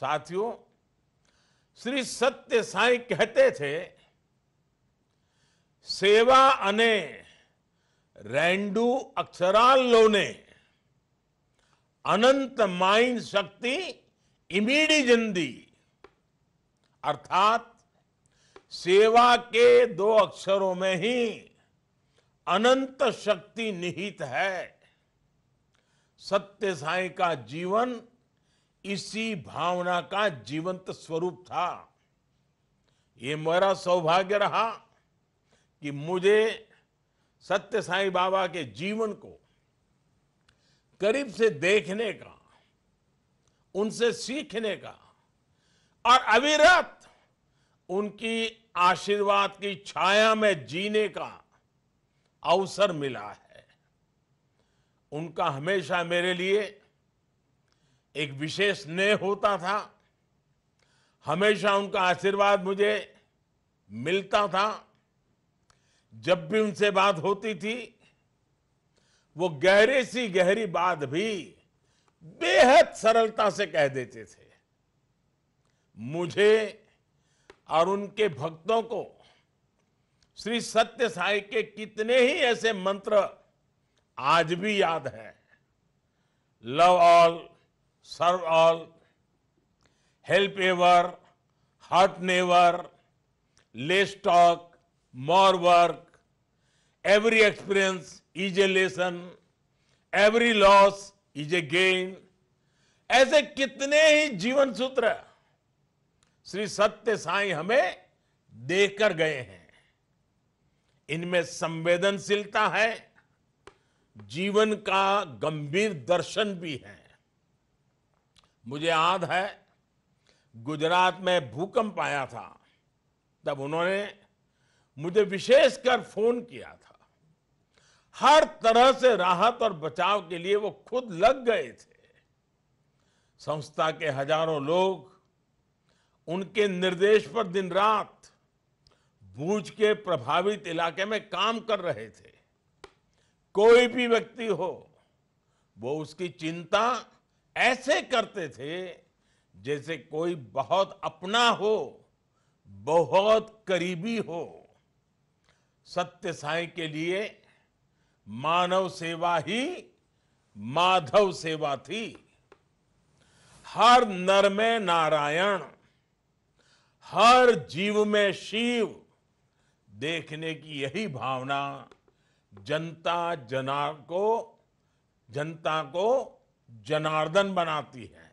साथियों श्री सत्य साई कहते थे सेवा अने रेंडू ने अनंत माइन शक्ति इमीडी जिंदी अर्थात सेवा के दो अक्षरों में ही अनंत शक्ति निहित है सत्य साई का जीवन इसी भावना का जीवंत स्वरूप था ये मेरा सौभाग्य रहा कि मुझे सत्य साई बाबा के जीवन को करीब से देखने का उनसे सीखने का और अविरत उनकी आशीर्वाद की छाया में जीने का अवसर मिला है उनका हमेशा मेरे लिए एक विशेष स्नेह होता था हमेशा उनका आशीर्वाद मुझे मिलता था जब भी उनसे बात होती थी वो गहरे सी गहरी बात भी बेहद सरलता से कह देते थे मुझे और उनके भक्तों को श्री सत्य साई के कितने ही ऐसे मंत्र आज भी याद हैं love all serve all, help ever, hurt never, less talk, more work, every experience is a lesson, every loss is a gain. ऐसे कितने ही जीवन सूत्र श्री सत्य साई हमें देकर गए हैं इनमें संवेदनशीलता है जीवन का गंभीर दर्शन भी है मुझे याद है गुजरात में भूकंप आया था तब उन्होंने मुझे विशेषकर फोन किया था हर तरह से राहत और बचाव के लिए वो खुद लग गए थे संस्था के हजारों लोग उनके निर्देश पर दिन रात भूज के प्रभावित इलाके में काम कर रहे थे कोई भी व्यक्ति हो वो उसकी चिंता ऐसे करते थे जैसे कोई बहुत अपना हो बहुत करीबी हो सत्य साई के लिए मानव सेवा ही माधव सेवा थी हर नर में नारायण हर जीव में शिव देखने की यही भावना जनता जना को जनता को जनार्दन बनाती है